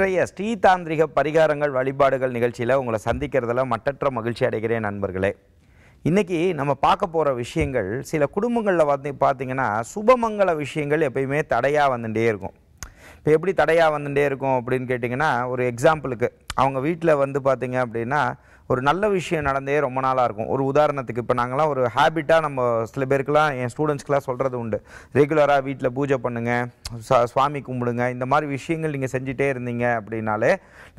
இன்றைய ஸ்ரீதாந்திரிக பரிகாரங்கள் வழிபாடுகள் நிகழ்ச்சியில் உங்களை சந்திக்கிறதெல்லாம் மட்டற்ற மகிழ்ச்சி அடைகிறேன் நண்பர்களே இன்றைக்கி நம்ம பார்க்க போகிற விஷயங்கள் சில குடும்பங்களில் வந்து பார்த்திங்கன்னா சுபமங்கல விஷயங்கள் எப்பயுமே தடையாக வந்துகிட்டே இருக்கும் இப்போ எப்படி தடையாக வந்துகிட்டே இருக்கும் அப்படின்னு கேட்டிங்கன்னா ஒரு எக்ஸாம்பிளுக்கு அவங்க வீட்டில் வந்து பார்த்திங்க அப்படின்னா ஒரு நல்ல விஷயம் நடந்தே ரொம்ப நாளாக இருக்கும் ஒரு உதாரணத்துக்கு இப்போ நாங்களாம் ஒரு ஹேபிட்டாக நம்ம சில பேருக்குலாம் என் ஸ்டூடெண்ட்ஸ்க்குலாம் சொல்கிறது உண்டு ரெகுலராக வீட்டில் பூஜை பண்ணுங்கள் சுவாமி கும்பிடுங்க இந்த மாதிரி விஷயங்கள் நீங்கள் செஞ்சுட்டே இருந்தீங்க அப்படின்னாலே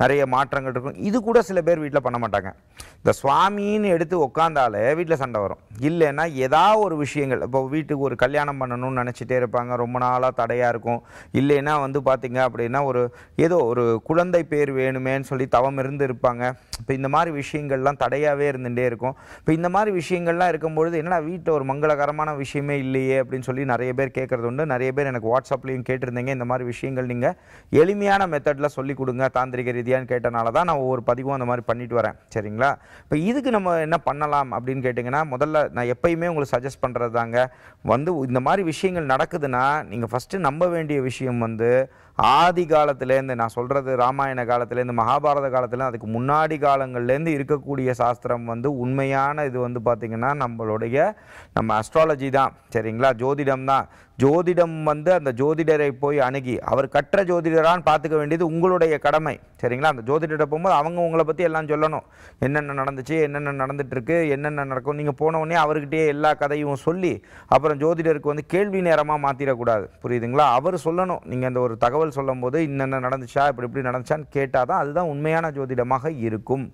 நிறைய மாற்றங்கள் இருக்கும் இது கூட சில பேர் வீட்டில் பண்ண மாட்டாங்க இந்த சுவாமின்னு எடுத்து உட்காந்தாலே வீட்டில் சண்டை வரும் இல்லைன்னா ஏதா ஒரு விஷயங்கள் இப்போ வீட்டுக்கு ஒரு கல்யாணம் பண்ணணும்னு நினச்சிட்டே இருப்பாங்க ரொம்ப நாளாக தடையாக இருக்கும் இல்லைன்னா வந்து பார்த்திங்க அப்படின்னா ஒரு ஏதோ ஒரு குழந்தை பேர் வேணுமேன்னு சொல்லி தவம் இருந்து இருப்பாங்க இப்போ இந்த மாதிரி விஷயம் விஷயங்கள்லாம் தடையாகவே இருந்துகிட்டே இருக்கும் இப்போ இந்த மாதிரி விஷயங்கள்லாம் இருக்கும்பொழுது என்னடா வீட்டில் ஒரு மங்களகரமான விஷயமே இல்லையே அப்படின்னு சொல்லி நிறைய பேர் கேட்குறது உண்டு நிறைய பேர் எனக்கு வாட்ஸ்அப்லேயும் கேட்டிருந்தீங்க இந்த மாதிரி விஷயங்கள் நீங்கள் எளிமையான மெத்தடில் சொல்லிக் கொடுங்க தாந்திரிக ரீதியான்னு கேட்டனால தான் நான் ஒவ்வொரு பதிவும் அந்த மாதிரி பண்ணிட்டு வரேன் சரிங்களா இப்போ இதுக்கு நம்ம என்ன பண்ணலாம் அப்படின்னு கேட்டிங்கன்னா முதல்ல நான் எப்பயுமே உங்களுக்கு சஜஸ்ட் பண்ணுறது தாங்க வந்து இந்த மாதிரி விஷயங்கள் நடக்குதுன்னா நீங்கள் ஃபஸ்ட்டு நம்ப வேண்டிய விஷயம் வந்து ஆதி காலத்துலேருந்து நான் சொல்கிறது ராமாயண காலத்துலேருந்து மகாபாரத காலத்துலேருந்து அதுக்கு முன்னாடி காலங்கள்லேருந்து இருக்கக்கூடிய சாஸ்திரம் வந்து உண்மையான இது வந்து பார்த்திங்கன்னா நம்மளுடைய நம்ம அஸ்ட்ராலஜி தான் சரிங்களா ஜோதிடம் தான் ஜோதிடம் வந்து அந்த ஜோதிடரை போய் அணுகி அவர் கற்ற ஜோதிடரான்னு பார்த்துக்க வேண்டியது உங்களுடைய கடமை சரிங்களா அந்த ஜோதிடரை போகும்போது அவங்க உங்களை பற்றி எல்லாம் சொல்லணும் என்னென்ன நடந்துச்சு என்னென்ன நடந்துட்டுருக்கு என்னென்ன நடக்கும் நீங்கள் போனவுடனே அவர்கிட்டயே எல்லா கதையும் சொல்லி அப்புறம் ஜோதிடருக்கு வந்து கேள்வி நேரமாக மாற்றிடக்கூடாது புரியுதுங்களா அவர் சொல்லணும் நீங்கள் அந்த ஒரு தகவல் சொல்லும்போது இன்னென்ன நடந்துச்சா இப்படி இப்படி நடந்துச்சான்னு கேட்டால் தான் அதுதான் உண்மையான ஜோதிடமாக இருக்கும்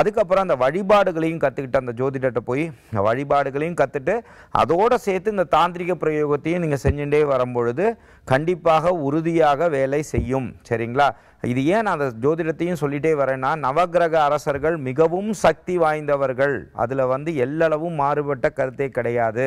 அதுக்கப்புறம் அந்த வழிபாடுகளையும் கற்றுக்கிட்டு அந்த ஜோதிடர்கிட்ட போய் வழிபாடுகளையும் கற்றுட்டு அதோடு சேர்த்து இந்த தாந்திரிக பிரயோகத்தையும் நீங்கள் செஞ்சுட்டே வரும்பொழுது கண்டிப்பாக உறுதியாக வேலை செய்யும் சரிங்களா இது ஏன் நான் அந்த ஜோதிடத்தையும் சொல்லிட்டே வரேன்னா நவகிரக அரசர்கள் மிகவும் சக்தி வாய்ந்தவர்கள் அதில் வந்து எல்லளவும் மாறுபட்ட கருத்தே கிடையாது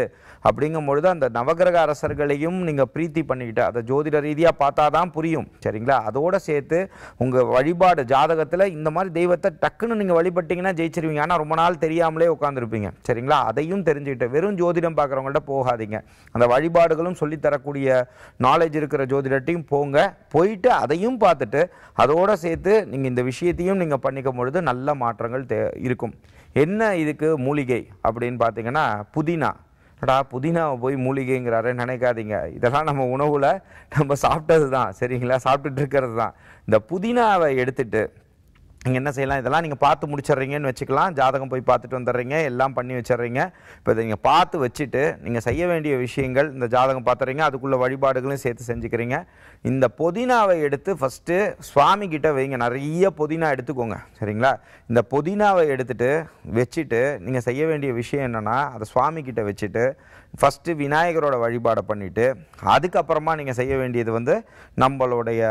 அப்படிங்கும் பொழுது அந்த நவகிரக அரசர்களையும் நீங்கள் பிரீத்தி பண்ணிக்கிட்டு அதை ஜோதிட ரீதியாக பார்த்தா தான் புரியும் சரிங்களா அதோடு சேர்த்து உங்கள் வழிபாடு ஜாதகத்தில் இந்த மாதிரி தெய்வத்தை டக்குன்னு நீங்கள் வழிபட்டிங்கன்னா ஜெயிச்சிருவீங்க ஆனால் ரொம்ப நாள் தெரியாமலே உட்காந்துருப்பீங்க சரிங்களா அதையும் தெரிஞ்சுக்கிட்டு வெறும் ஜோதிடம் பார்க்குறவங்கள்ட்ட போகாதீங்க அந்த வழிபாடுகளும் சொல்லித்தரக்கூடிய நாலேஜ் நாலேஜ் இருக்கிற ஜோதிடர்ட்டையும் போங்க போயிட்டு அதையும் பார்த்துட்டு அதோடு சேர்த்து நீங்கள் இந்த விஷயத்தையும் நீங்கள் பண்ணிக்கும் பொழுது நல்ல மாற்றங்கள் தே இருக்கும் என்ன இதுக்கு மூலிகை அப்படின்னு பார்த்தீங்கன்னா புதினா அடா புதினாவை போய் மூலிகைங்கிறாரு நினைக்காதீங்க இதெல்லாம் நம்ம உணவில் நம்ம சாப்பிட்டது தான் சரிங்களா சாப்பிட்டுட்டு இருக்கிறது தான் இந்த புதினாவை எடுத்துகிட்டு நீங்கள் என்ன செய்யலாம் இதெல்லாம் நீங்கள் பார்த்து முடிச்சிட்றீங்கன்னு வச்சுக்கலாம் ஜாதகம் போய் பார்த்துட்டு வந்துடுறீங்க எல்லாம் பண்ணி வச்சிட்றீங்க இப்போ இதை நீங்கள் பார்த்து வச்சுட்டு நீங்கள் செய்ய வேண்டிய விஷயங்கள் இந்த ஜாதகம் பார்த்துறீங்க அதுக்குள்ளே வழிபாடுகளையும் சேர்த்து செஞ்சுக்கிறீங்க இந்த புதினாவை எடுத்து ஃபஸ்ட்டு சுவாமி கிட்ட வைங்க நிறைய புதினா எடுத்துக்கோங்க சரிங்களா இந்த புதினாவை எடுத்துகிட்டு வச்சுட்டு நீங்கள் செய்ய வேண்டிய விஷயம் என்னென்னா அதை சுவாமி கிட்ட வச்சுட்டு ஃபஸ்ட்டு விநாயகரோட வழிபாடை பண்ணிவிட்டு அதுக்கப்புறமா நீங்கள் செய்ய வேண்டியது வந்து நம்மளுடைய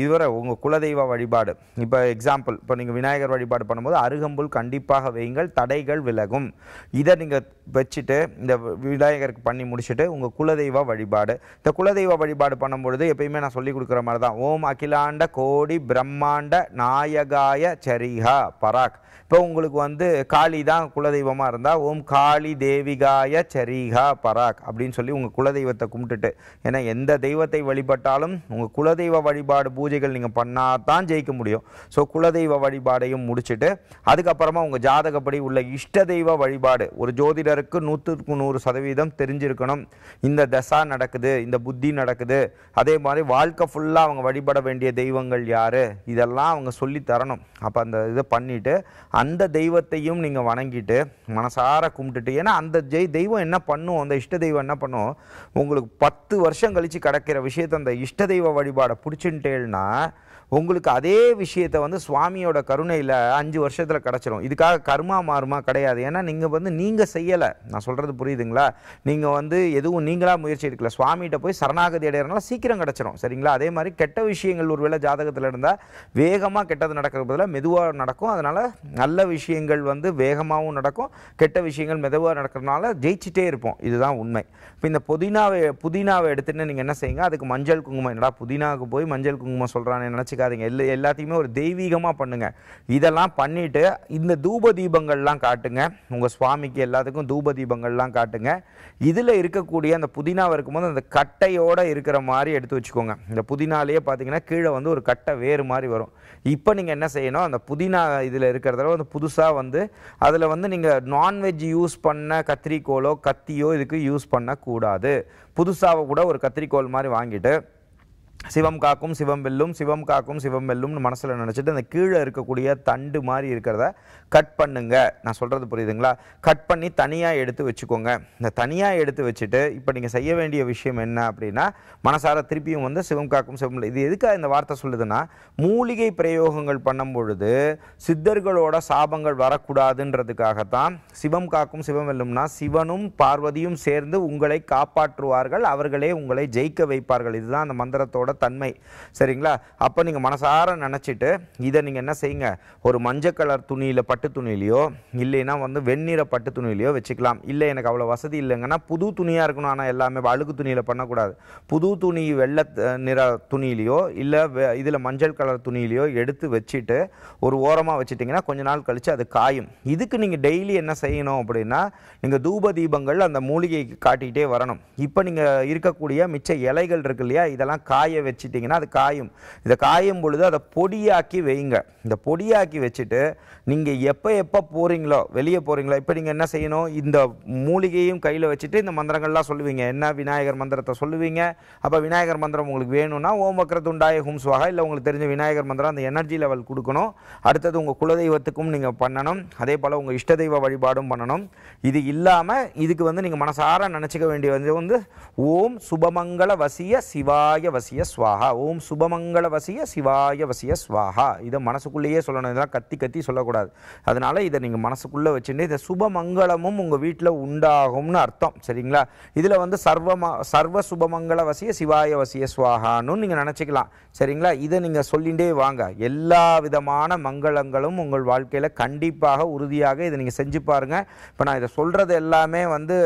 இதுவரை உங்கள் குலதெய்வ வழிபாடு இப்போ எக்ஸாம்பிள் இப்போ நீங்கள் விநாயகர் வழிபாடு பண்ணும்போது அருகம்புல் கண்டிப்பாக வையுங்கள் தடைகள் விலகும் இதை நீங்கள் வச்சுட்டு இந்த விநாயகருக்கு பண்ணி முடிச்சுட்டு உங்கள் குலதெய்வ வழிபாடு இந்த குலதெய்வ வழிபாடு பண்ணும்பொழுது எப்பயுமே நான் சொல்லிக் கொடுக்குற மாதிரி தான் ஓம் அகிலாண்ட கோடி பிரம்மாண்ட நாயகாய சரிகா பராக் இப்போ உங்களுக்கு வந்து காளி தான் குலதெய்வமாக இருந்தால் ஓம் காளி தேவிகாய சரிகா பராக் அப்படின்னு சொல்லி உங்கள் குலதெய்வத்தை கும்பிட்டுட்டு ஏன்னா எந்த தெய்வத்தை வழிபட்டாலும் உங்கள் குலதெய்வ வழிபாடு பூஜைகள் நீங்கள் பண்ணால் தான் ஜெயிக்க முடியும் ஸோ குலதெய்வ வழிபாடையும் முடிச்சுட்டு அதுக்கப்புறமா உங்கள் ஜாதகப்படி உள்ள இஷ்ட தெய்வ வழிபாடு ஒரு ஜோதிடருக்கு நூற்றுக்கு நூறு சதவீதம் தெரிஞ்சிருக்கணும் இந்த தசா நடக்குது இந்த புத்தி நடக்குது அதே மாதிரி வாழ்க்கை ஃபுல்லாக அவங்க வழிபட வேண்டிய தெய்வங்கள் யார் இதெல்லாம் அவங்க சொல்லி தரணும் அப்போ அந்த இதை பண்ணிவிட்டு அந்த தெய்வத்தையும் நீங்கள் வணங்கிட்டு மனசார கும்பிட்டுட்டு ஏன்னா அந்த ஜெய் தெய்வம் என்ன பண்ணும் அந்த இஷ்ட தெய்வம் என்ன பண்ணும் உங்களுக்கு பத்து வருஷம் கழித்து கிடக்கிற விஷயத்தை அந்த இஷ்ட தெய்வ வழிபாடை பிடிச்சின்ட்டேன்னா உங்களுக்கு அதே விஷயத்தை வந்து சுவாமியோட கருணையில் அஞ்சு வருஷத்தில் கிடச்சிரும் இதுக்காக கர்மா மாறுமா கிடையாது ஏன்னா நீங்கள் வந்து நீங்கள் செய்யலை நான் சொல்கிறது புரியுதுங்களா நீங்கள் வந்து எதுவும் நீங்களாக முயற்சி எடுக்கல சுவாமிகிட்ட போய் சரணாகதி அடைகிறனால சீக்கிரம் கிடச்சிரும் சரிங்களா அதே மாதிரி கெட்ட விஷயங்கள் ஒரு வேளை ஜாதகத்தில் இருந்தால் வேகமாக கெட்டது நடக்கிறது பதிலாக மெதுவாக நடக்கும் அதனால் நல்ல விஷயங்கள் வந்து வேகமாகவும் நடக்கும் கெட்ட விஷயங்கள் மெதுவாக நடக்கிறதுனால ஜெயிச்சிட்டே இருப்போம் இதுதான் உண்மை இப்போ இந்த புதினாவை புதினாவை எடுத்துகிட்டு நீங்கள் என்ன செய்யுங்க அதுக்கு மஞ்சள் குங்குமம் என்னடா புதினாவுக்கு போய் மஞ்சள் குங்குமம் சொல்கிறான்னு நினச்சி வச்சுக்காதீங்க எல்லா எல்லாத்தையுமே ஒரு தெய்வீகமாக பண்ணுங்கள் இதெல்லாம் பண்ணிவிட்டு இந்த தூப தீபங்கள்லாம் காட்டுங்க உங்கள் சுவாமிக்கு எல்லாத்துக்கும் தூப தீபங்கள்லாம் காட்டுங்க இதில் இருக்கக்கூடிய அந்த புதினாவை இருக்கும்போது அந்த கட்டையோடு இருக்கிற மாதிரி எடுத்து வச்சுக்கோங்க இந்த புதினாலேயே பார்த்தீங்கன்னா கீழே வந்து ஒரு கட்டை வேறு மாதிரி வரும் இப்போ நீங்கள் என்ன செய்யணும் அந்த புதினா இதில் இருக்கிறதால வந்து புதுசாக வந்து அதில் வந்து நீங்கள் நான்வெஜ் யூஸ் பண்ண கத்திரிக்கோலோ கத்தியோ இதுக்கு யூஸ் பண்ணக்கூடாது புதுசாக கூட ஒரு கத்திரிக்கோல் மாதிரி வாங்கிட்டு சிவம் காக்கும் சிவம் வெல்லும் சிவம் காக்கும் சிவம் வெல்லும்னு மனசில் நினச்சிட்டு அந்த கீழே இருக்கக்கூடிய தண்டு மாதிரி இருக்கிறத கட் பண்ணுங்க நான் சொல்கிறது புரியுதுங்களா கட் பண்ணி தனியாக எடுத்து வச்சுக்கோங்க இந்த தனியாக எடுத்து வச்சுட்டு இப்போ நீங்கள் செய்ய வேண்டிய விஷயம் என்ன அப்படின்னா மனசார திருப்பியும் வந்து சிவம் காக்கும் சிவம் இது எதுக்காக இந்த வார்த்தை சொல்லுதுன்னா மூலிகை பிரயோகங்கள் பண்ணும் பொழுது சித்தர்களோட சாபங்கள் வரக்கூடாதுன்றதுக்காகத்தான் சிவம் காக்கும் சிவம் வெல்லும்னா சிவனும் பார்வதியும் சேர்ந்து உங்களை காப்பாற்றுவார்கள் அவர்களே உங்களை ஜெயிக்க வைப்பார்கள் இதுதான் அந்த மந்திரத்தோட அதோட தன்மை சரிங்களா அப்போ நீங்கள் மனசார நினச்சிட்டு இதை நீங்கள் என்ன செய்யுங்க ஒரு மஞ்சள் கலர் துணியில் பட்டு துணியிலையோ இல்லைன்னா வந்து வெந்நிற பட்டு துணியிலையோ வச்சுக்கலாம் இல்லை எனக்கு அவ்வளோ வசதி இல்லைங்கன்னா புது துணியாக இருக்கணும் ஆனால் எல்லாமே அழுகு துணியில் பண்ணக்கூடாது புது துணி வெள்ளை நிற துணியிலையோ இல்லை இதில் மஞ்சள் கலர் துணியிலையோ எடுத்து வச்சுட்டு ஒரு ஓரமாக வச்சுட்டிங்கன்னா கொஞ்ச நாள் கழித்து அது காயும் இதுக்கு நீங்கள் டெய்லி என்ன செய்யணும் அப்படின்னா நீங்கள் தூப தீபங்கள் அந்த மூலிகைக்கு காட்டிக்கிட்டே வரணும் இப்போ நீங்கள் இருக்கக்கூடிய மிச்ச இலைகள் இருக்கு இல்லையா இதெல்லாம் காய காய வச்சிட்டிங்கன்னா அது காயும் இதை காயும் பொழுது அதை பொடியாக்கி வைங்க இந்த பொடியாக்கி வச்சுட்டு நீங்கள் எப்போ எப்போ போகிறீங்களோ வெளியே போகிறீங்களோ இப்போ நீங்கள் என்ன செய்யணும் இந்த மூலிகையும் கையில் வச்சுட்டு இந்த மந்திரங்கள்லாம் சொல்லுவீங்க என்ன விநாயகர் மந்திரத்தை சொல்லுவீங்க அப்போ விநாயகர் மந்திரம் உங்களுக்கு வேணும்னா ஓம் உண்டாய ஹும்ஸ்வாக இல்லை உங்களுக்கு தெரிஞ்ச விநாயகர் மந்திரம் அந்த எனர்ஜி லெவல் கொடுக்கணும் அடுத்தது உங்கள் குலதெய்வத்துக்கும் நீங்கள் பண்ணணும் அதே போல் உங்கள் இஷ்ட தெய்வ வழிபாடும் பண்ணணும் இது இல்லாமல் இதுக்கு வந்து நீங்கள் மனசார நினச்சிக்க வேண்டியது வந்து வந்து ஓம் சுபமங்கள வசிய சிவாய வசிய வசிய ஸ்வாஹா ஓம் சுபமங்கள வசிய சிவாய வசிய ஸ்வாஹா இதை மனசுக்குள்ளேயே சொல்லணும் இதெல்லாம் கத்தி கத்தி சொல்லக்கூடாது அதனால் இதை நீங்கள் மனசுக்குள்ளே வச்சுட்டு இதை சுபமங்களமும் உங்கள் வீட்டில் உண்டாகும்னு அர்த்தம் சரிங்களா இதில் வந்து சர்வம சர்வ சுபமங்கள வசிய சிவாய வசிய ஸ்வாகான்னு நீங்கள் நினச்சிக்கலாம் சரிங்களா இதை நீங்கள் சொல்லிகிட்டே வாங்க எல்லா விதமான மங்களங்களும் உங்கள் வாழ்க்கையில் கண்டிப்பாக உறுதியாக இதை நீங்கள் செஞ்சு பாருங்கள் இப்போ நான் இதை சொல்கிறது எல்லாமே வந்து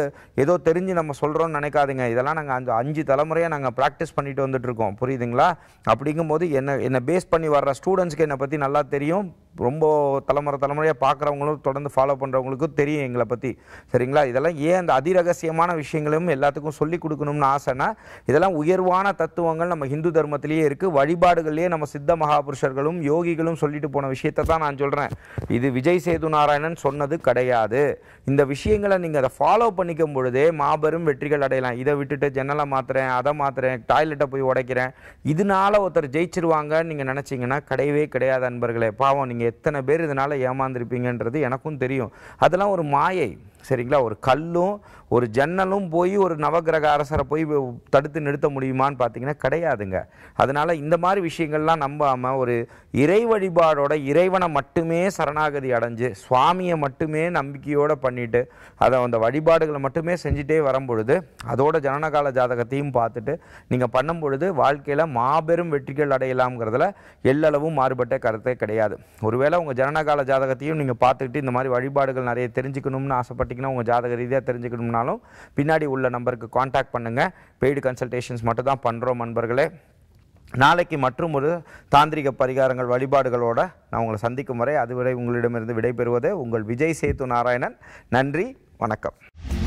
ஏதோ தெரிஞ்சு நம்ம சொல்கிறோம்னு நினைக்காதுங்க இதெல்லாம் நாங்கள் அஞ்சு அஞ்சு தலைமுறையாக நாங்கள் ப்ராக்டிஸ் பண்ணிட்டு வந்துட்டுருக்கோம் புரியுதுங்களா அப்படிங்கும்போது என்ன என்னை பேஸ் பண்ணி வர்ற ஸ்டூடெண்ட்ஸ்க்கு என்னை பற்றி நல்லா தெரியும் ரொம்ப தலைமுறை தலைமுறையாக பார்க்குறவங்களும் தொடர்ந்து ஃபாலோ பண்ணுறவங்களுக்கும் தெரியும் எங்களை பற்றி சரிங்களா இதெல்லாம் ஏன் அந்த அதிரகசியமான விஷயங்களும் எல்லாத்துக்கும் சொல்லிக் கொடுக்கணும்னு ஆசைனா இதெல்லாம் உயர்வான தத்துவங்கள் நம்ம ஹிந்து தர்மத்திலேயே இருக்குது வழிபாடுகள்லேயே நம்ம சித்த மகாபுருஷர்களும் யோகிகளும் சொல்லிட்டு போன விஷயத்தை தான் நான் சொல்கிறேன் இது விஜய் சேது நாராயணன் சொன்னது கிடையாது இந்த விஷயங்களை நீங்கள் அதை ஃபாலோ பண்ணிக்கும் பொழுதே மாபெரும் வெற்றிகள் அடையலாம் இதை விட்டுட்டு ஜன்னலை மாற்றுறேன் அதை மாத்துறேன் டாய்லெட்டை போய் உடைக்கிறேன் இதனால ஒருத்தர் ஜெயிச்சிருவாங்கன்னு நீங்கள் நினச்சிங்கன்னா கிடையவே கிடையாது அன்பர்களே பாவம் நீங்கள் எத்தனை பேர் இதனால் ஏமாந்துருப்பீங்கன்றது எனக்கும் தெரியும் அதெல்லாம் ஒரு மாயை சரிங்களா ஒரு கல்லும் ஒரு ஜன்னலும் போய் ஒரு நவகிரக அரசரை போய் தடுத்து நிறுத்த முடியுமான்னு பார்த்தீங்கன்னா கிடையாதுங்க அதனால் இந்த மாதிரி விஷயங்கள்லாம் நம்பாமல் ஒரு இறை வழிபாடோட இறைவனை மட்டுமே சரணாகதி அடைஞ்சு சுவாமியை மட்டுமே நம்பிக்கையோடு பண்ணிவிட்டு அதை அந்த வழிபாடுகளை மட்டுமே செஞ்சுட்டே வரும் பொழுது அதோட ஜனனகால ஜாதகத்தையும் பார்த்துட்டு நீங்கள் பண்ணும் பொழுது வாழ்க்கையில் மாபெரும் வெற்றிகள் அடையலாம்ங்கிறதுல எல்லளவும் மாறுபட்ட கருத்தே கிடையாது ஒருவேளை உங்கள் ஜனனகால ஜாதகத்தையும் நீங்கள் பார்த்துக்கிட்டு இந்த மாதிரி வழிபாடுகள் நிறைய தெரிஞ்சுக்கணும்னு ஆசைப்பட்டு பார்த்தீங்கன்னா உங்கள் ஜாதக ரீதியாக தெரிஞ்சுக்கணும்னாலும் பின்னாடி உள்ள நம்பருக்கு காண்டாக்ட் பண்ணுங்கள் பெய்டு கன்சல்டேஷன்ஸ் மட்டும் தான் பண்ணுறோம் நண்பர்களே நாளைக்கு மற்றும் ஒரு தாந்திரிக பரிகாரங்கள் வழிபாடுகளோடு நான் உங்களை சந்திக்கும் வரை அதுவரை உங்களிடமிருந்து விடைபெறுவது உங்கள் விஜய் சேத்து நாராயணன் நன்றி வணக்கம்